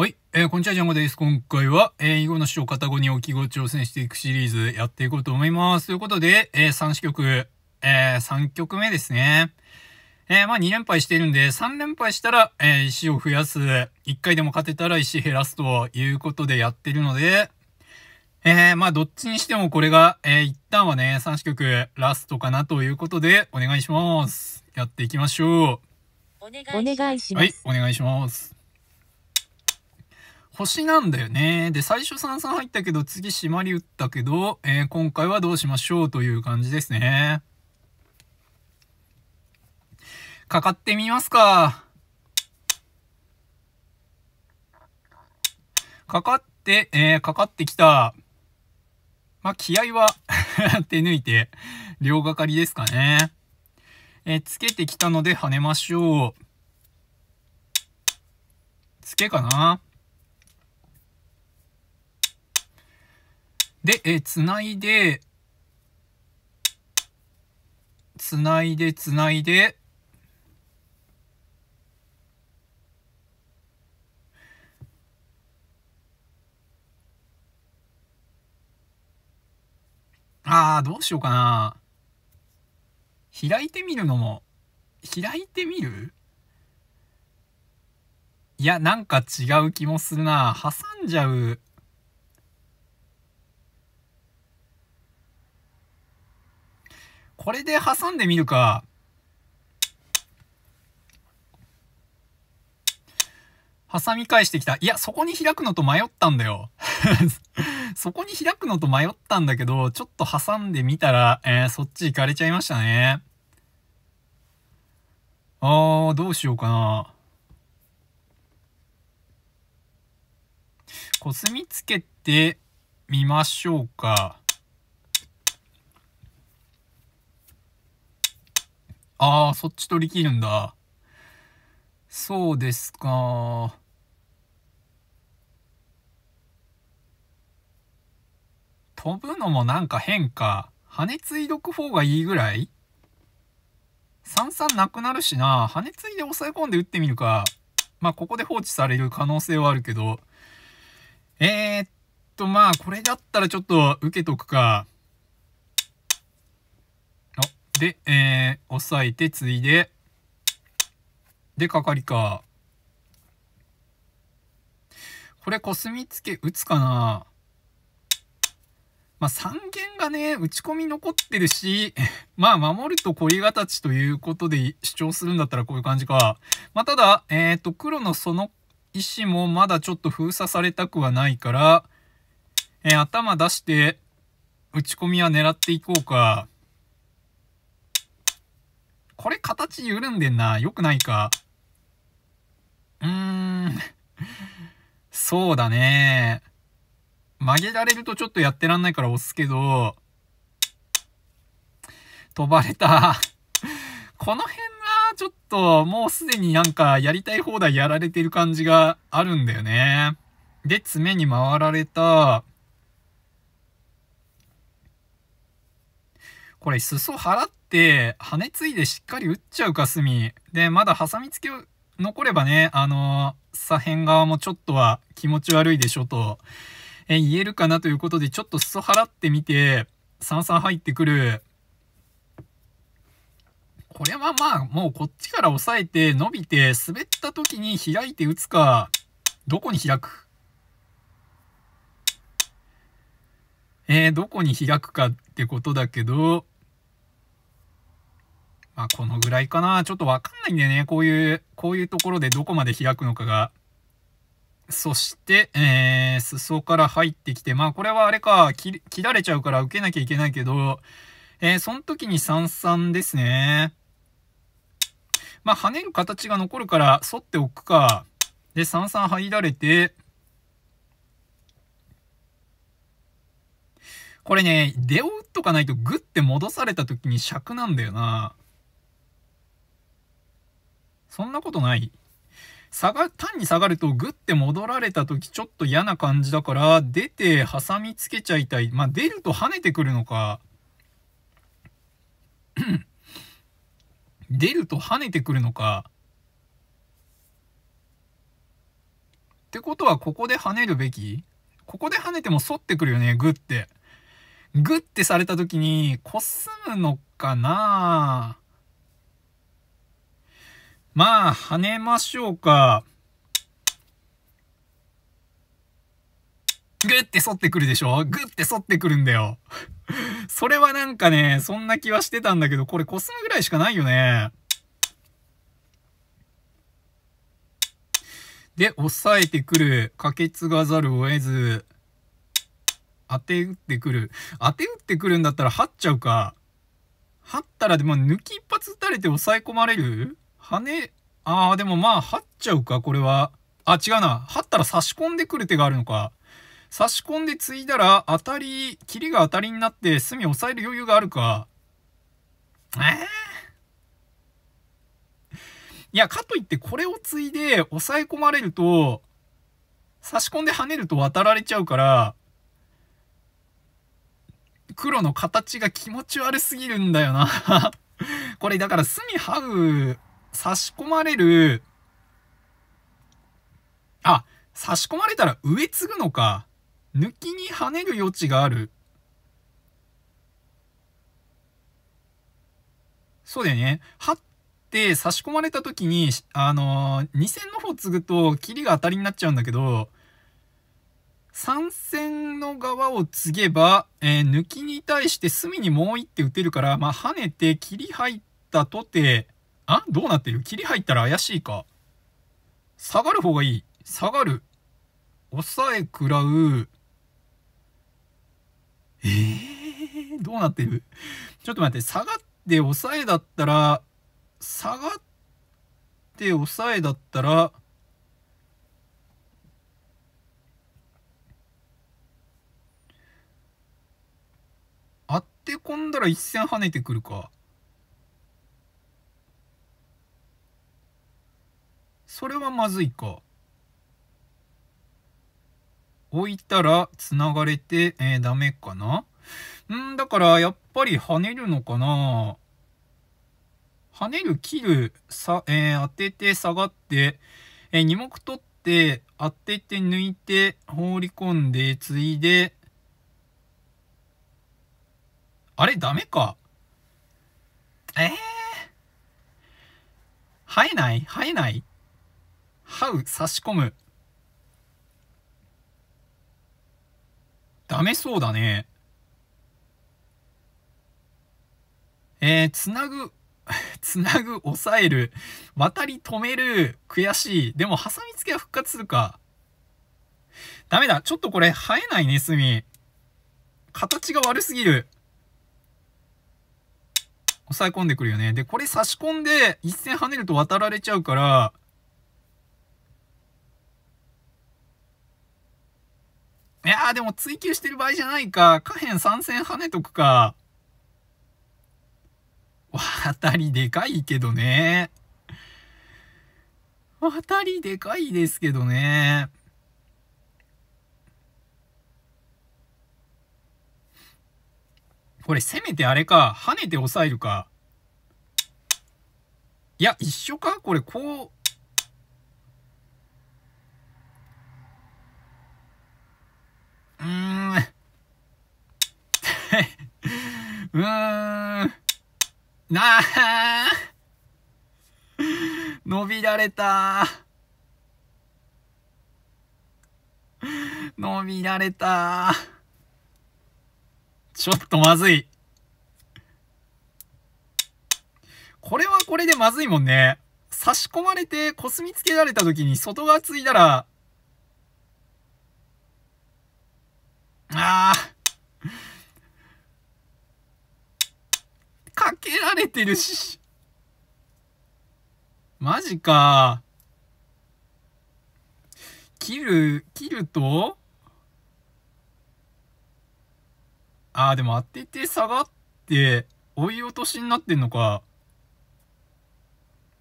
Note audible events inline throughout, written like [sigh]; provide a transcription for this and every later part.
はい、えー、こんにちは、ジャンゴです。今回は、えー、囲碁の師匠片語に置き語挑戦していくシリーズやっていこうと思います。ということで、えー、3四局、えー、3局目ですね。えー、まあ2連敗してるんで、3連敗したら、えー、石を増やす、1回でも勝てたら石減らすということでやってるので、えー、まあどっちにしてもこれが、えー、一旦はね、3四局ラストかなということで、お願いします。やっていきましょう。お願いします。はい、お願いします。星なんだよね。で、最初三々入ったけど、次締まり打ったけど、えー、今回はどうしましょうという感じですね。かかってみますか。かかって、えー、かかってきた。まあ、気合は [laughs] 手抜いて、両がかりですかね。えー、つけてきたので跳ねましょう。つけかなで、えー、つないで、つないで、つないで、ああ、どうしようかな。開いてみるのも、開いてみるいや、なんか違う気もするな。挟んじゃう。これで挟んでみるか。挟み返してきた。いや、そこに開くのと迷ったんだよ。[laughs] そこに開くのと迷ったんだけど、ちょっと挟んでみたら、えー、そっち行かれちゃいましたね。あー、どうしようかな。コスミつけてみましょうか。ああ、そっち取り切るんだ。そうですか。飛ぶのもなんか変か。羽ついどく方がいいぐらい三3なくなるしな。羽ついで抑え込んで打ってみるか。まあ、ここで放置される可能性はあるけど。えー、っと、まあ、これだったらちょっと受けとくか。で、えー、押さえて、ついで、で、かかりか。これ、コスミツケ打つかなまあ、3弦がね、打ち込み残ってるし、[laughs] まあ、守ると凝り形ということで主張するんだったらこういう感じか。まあ、ただ、えっ、ー、と、黒のその石もまだちょっと封鎖されたくはないから、えー、頭出して、打ち込みは狙っていこうか。これ形緩んでんな。良くないか。うーん。そうだね。曲げられるとちょっとやってらんないから押すけど、飛ばれた。この辺はちょっともうすでになんかやりたい放題やられてる感じがあるんだよね。で、爪に回られた。これ裾払って跳ねついでしっかり打っちゃうか隅でまだ挟みつけを残ればねあのー、左辺側もちょっとは気持ち悪いでしょと、え言えるかなということでちょっと裾払ってみて三々入ってくるこれはまあもうこっちから抑えて伸びて滑った時に開いて打つかどこに開くえー、どこに開くかってことだけど、まあ、このぐらいかな。ちょっとわかんないんだよね。こういう、こういうところでどこまで開くのかが。そして、えー、裾から入ってきて、まあ、これはあれか、切られちゃうから受けなきゃいけないけど、えー、その時に三々ですね。まあ、跳ねる形が残るから、反っておくか。で、三々入られて、これね、出を打っとかないとグッて戻された時に尺なんだよな。そんなことない下が、単に下がるとグッて戻られた時ちょっと嫌な感じだから、出て挟みつけちゃいたい。まあ、出ると跳ねてくるのか。[clears throat] 出ると跳ねてくるのか。ってことは、ここで跳ねるべきここで跳ねても反ってくるよね、グッて。グッてされた時に、こすむのかなまあ、跳ねましょうか。ぐって反ってくるでしょぐって反ってくるんだよ。それはなんかね、そんな気はしてたんだけど、これコスむぐらいしかないよね。で、抑えてくる。かけつがざるを得ず。当て打ってくる。当て打ってくるんだったら張っちゃうか。張ったらでも抜き一発打たれて抑え込まれる跳ね、ああ、でもまあ、張っちゃうか、これは。あ、違うな。張ったら差し込んでくる手があるのか。差し込んで継いだら、当たり、霧が当たりになって、隅押さえる余裕があるか。ええいや、かといって、これを継いで、押さえ込まれると、差し込んで跳ねると渡られちゃうから、黒の形が気持ち悪すぎるんだよな [laughs] これだから隅ハグ。差し込まれる、あ、差し込まれたら植え継ぐのか。抜きに跳ねる余地がある。そうだよね。はって差し込まれた時に、あのー、2線の方継ぐと切りが当たりになっちゃうんだけど、3線の側を継げば、えー、抜きに対して隅にもう1手打てるから、まあ、跳ねて切り入ったとて、あどうなってる切り入ったら怪しいか。下がる方がいい。下がる。抑え食らう。えー、どうなってるちょっと待って、下がって抑えだったら、下がって抑えだったら、当て込んだら一線跳ねてくるか。それはまずいか。置いたら繋がれて、えー、ダメかなうんだからやっぱり跳ねるのかな跳ねる、切る、さ、えー、当てて下がって、えー、2目取って、当てて抜いて、放り込んで、ついで、あれダメか。えー、生えない生えないハウ差し込む。ダメそうだね。えー、つなぐ、[laughs] つなぐ、抑える、渡り止める、悔しい。でも、挟みつけは復活するか。ダメだ。ちょっとこれ、生えないね、隅。形が悪すぎる。抑え込んでくるよね。で、これ差し込んで、一線跳ねると渡られちゃうから、いやーでも追求してる場合じゃないか。下辺3線跳ねとくか。渡りでかいけどね。渡りでかいですけどね。これせめてあれか。跳ねて抑えるか。いや、一緒かこれこう、うーん。うーん。なあ伸びられた伸びられたちょっとまずい。これはこれでまずいもんね。差し込まれて、コスみつけられた時に外側ついたら、あかけられてるし。マジか。切る、切るとああ、でも当てて下がって、追い落としになってんのか。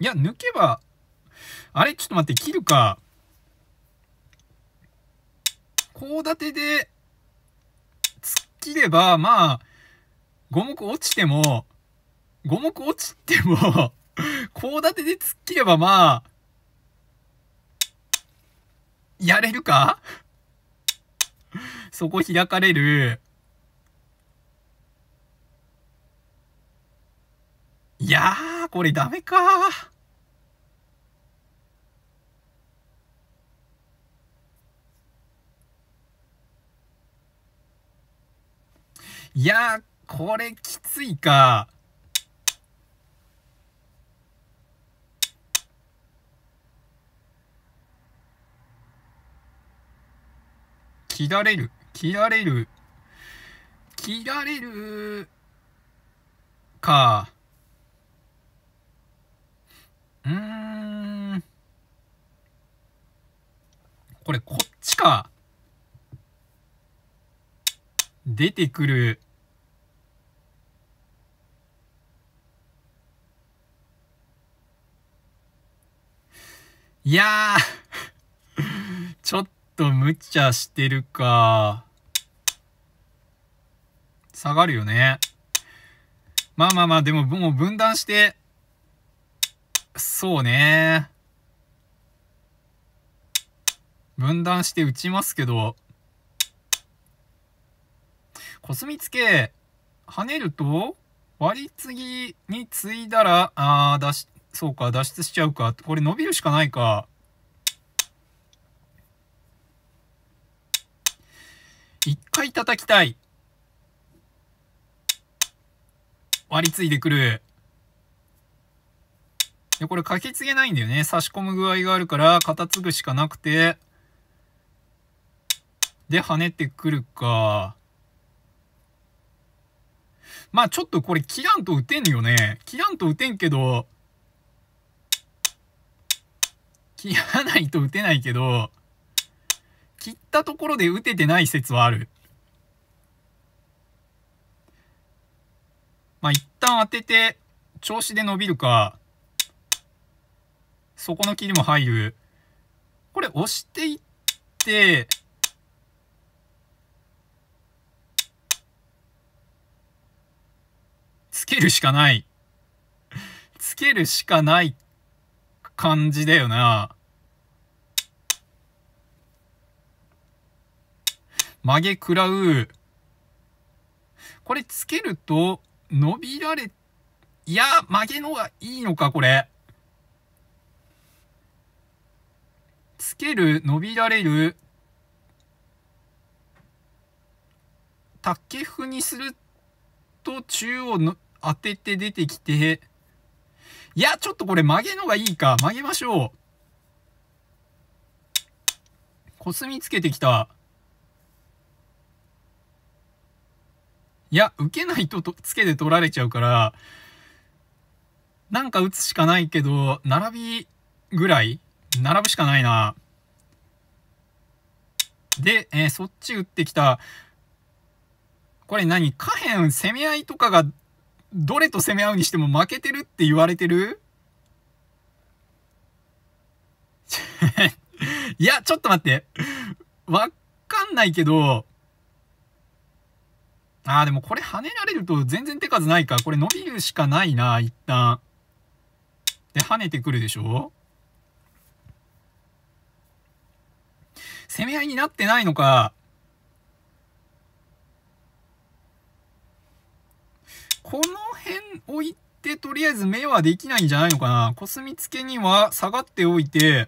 いや、抜けば、あれちょっと待って、切るか。こう立てで、きれば、まあ、5目落ちても、5目落ちてもコウ [laughs] 立てで突っ切ればまあ、やれるか [laughs] そこ開かれる。いやー、これダメかいやこれきついか。切られる。切られる。切られる。か。うん。これこっちか。出てくる。いやーちょっと無茶してるか。下がるよね。まあまあまあ、でももう分断して、そうね。分断して打ちますけど、コスミツケ、跳ねると、割り継ぎに継いだら、あ出しそうか、脱出しちゃうか。これ伸びるしかないか。一回叩きたい。割りついてくる。で、これかけつげないんだよね。差し込む具合があるから、片つぐしかなくて。で、跳ねてくるか。まあちょっとこれ切らんと打てんよね。切らんと打てんけど、切らないと打てないけど、切ったところで打ててない説はある。まあ、一旦当てて、調子で伸びるか、そこの切りも入る。これ押していって、つけるしかない。つけるしかない感じだよな。曲げ食らう。これつけると、伸びられ、いや、曲げのがいいのか、これ。つける、伸びられる。竹譜にすると、中央の当てて出てきて、いや、ちょっとこれ曲げのがいいか。曲げましょう。コスミつけてきた。いや、受けないととつけて取られちゃうから、なんか打つしかないけど、並びぐらい並ぶしかないな。で、えー、そっち打ってきた。これ何下辺攻め合いとかがどれと攻め合うにしても負けてるって言われてる [laughs] いや、ちょっと待って。わかんないけど、ああ、でもこれ跳ねられると全然手数ないか。これ伸びるしかないな、一旦。で、跳ねてくるでしょ攻め合いになってないのか。この辺置いて、とりあえず目はできないんじゃないのかな。コスミツケには下がっておいて、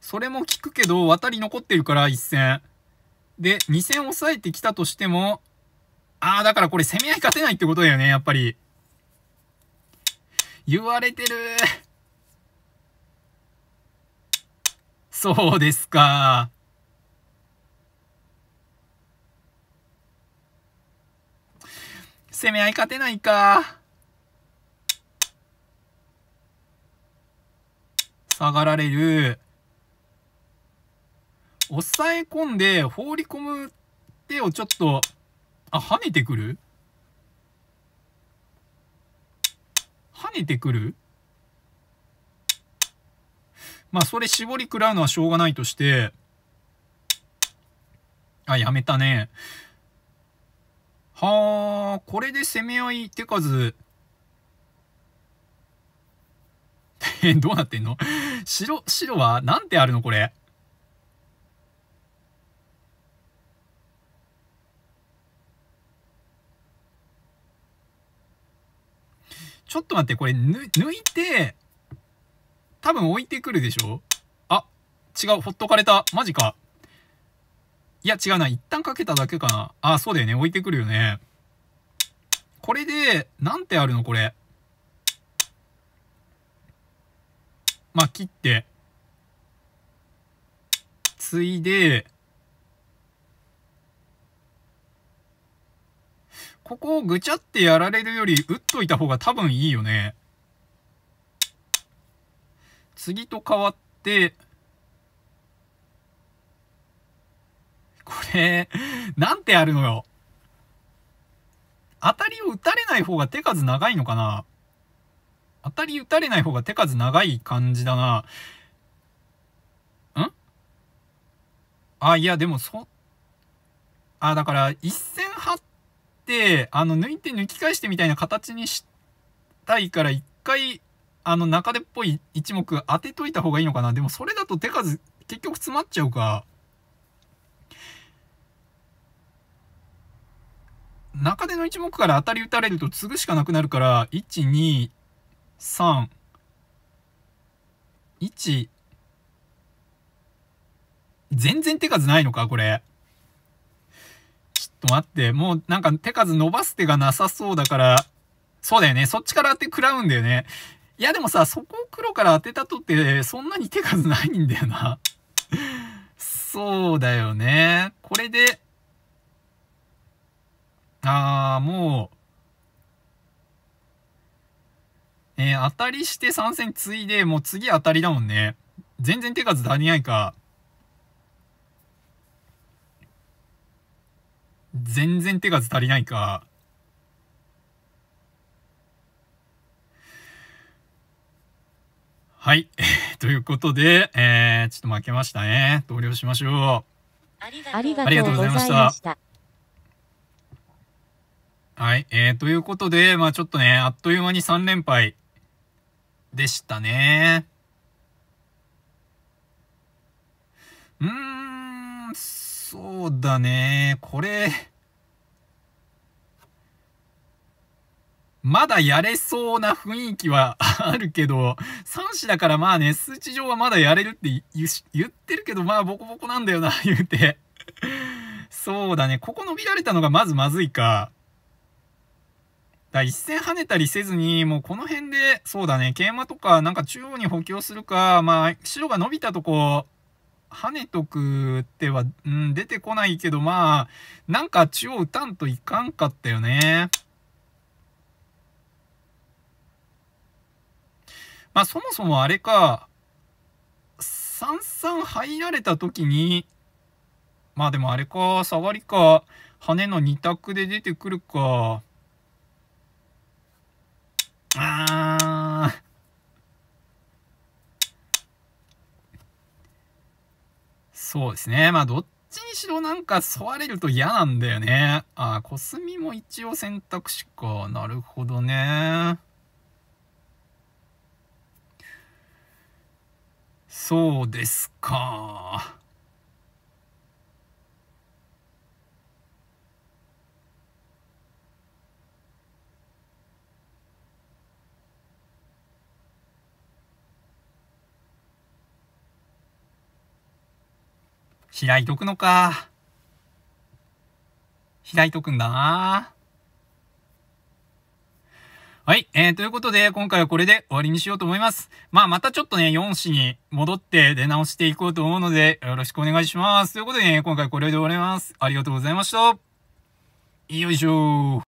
それも効くけど、渡り残ってるから、1戦。で、2戦抑えてきたとしても、ああ、だからこれ攻め合い勝てないってことだよね、やっぱり。言われてる。そうですか。攻め合い勝てないか。下がられる。抑え込んで放り込む手をちょっと、あ、跳ねてくる跳ねてくるまあ、それ絞り食らうのはしょうがないとして、あ、やめたね。はあ、これで攻め合い手数。え [laughs] どうなってんの白、白は何てあるのこれ。ちょっと待って、これ抜いて、多分置いてくるでしょあ、違う、ほっとかれた。マジか。いや、違うな。一旦かけただけかな。あ、そうだよね。置いてくるよね。これで、なんてあるのこれ。まあ、切って。ついで、ここをぐちゃってやられるより打っといた方が多分いいよね。次と変わって、これ、なんてやるのよ。当たりを打たれない方が手数長いのかな当たり打たれない方が手数長い感じだな。んあ、いや、でもそ、あ、だから一線張って、あの、抜いて抜き返してみたいな形にしたいから、一回、あの、中手っぽい一目当てといた方がいいのかな。でもそれだと手数、結局詰まっちゃうか。中手の1目から当たり打たれると継ぐしかなくなるから1231全然手数ないのかこれちょっと待ってもうなんか手数伸ばす手がなさそうだからそうだよねそっちから当て食らうんだよねいやでもさそこを黒から当てたとってそんなに手数ないんだよなそうだよねこれでああ、もう、えー、当たりして3戦ついで、もう次当たりだもんね。全然手数足りないか。全然手数足りないか。はい。[laughs] ということで、えー、ちょっと負けましたね。投了しましょう。ありがとうございました。はい。えー、ということで、まあちょっとね、あっという間に3連敗でしたね。うーん、そうだね。これ、まだやれそうな雰囲気は [laughs] あるけど、3子だからまあね、数値上はまだやれるって言ってるけど、まあボコボコなんだよな、言うて。そうだね。ここ伸びられたのがまずまずいか。だ一戦跳ねたりせずに、もうこの辺で、そうだね、桂馬とか、なんか中央に補強するか、まあ、白が伸びたとこ、跳ねとくっては、うん、出てこないけど、まあ、なんか中央打たんといかんかったよね。まあ、そもそもあれか、三々入られた時に、まあでもあれか、触りか、跳ねの2択で出てくるか。あそうですね。まあ、どっちにしろなんか沿れると嫌なんだよね。あ、コスミも一応選択肢か。なるほどね。そうですか。開いとくのか。開いとくんだな。はい。えー、ということで、今回はこれで終わりにしようと思います。まあ、またちょっとね、4詞に戻って出直していこうと思うので、よろしくお願いします。ということでね、今回これで終わります。ありがとうございました。よいしょ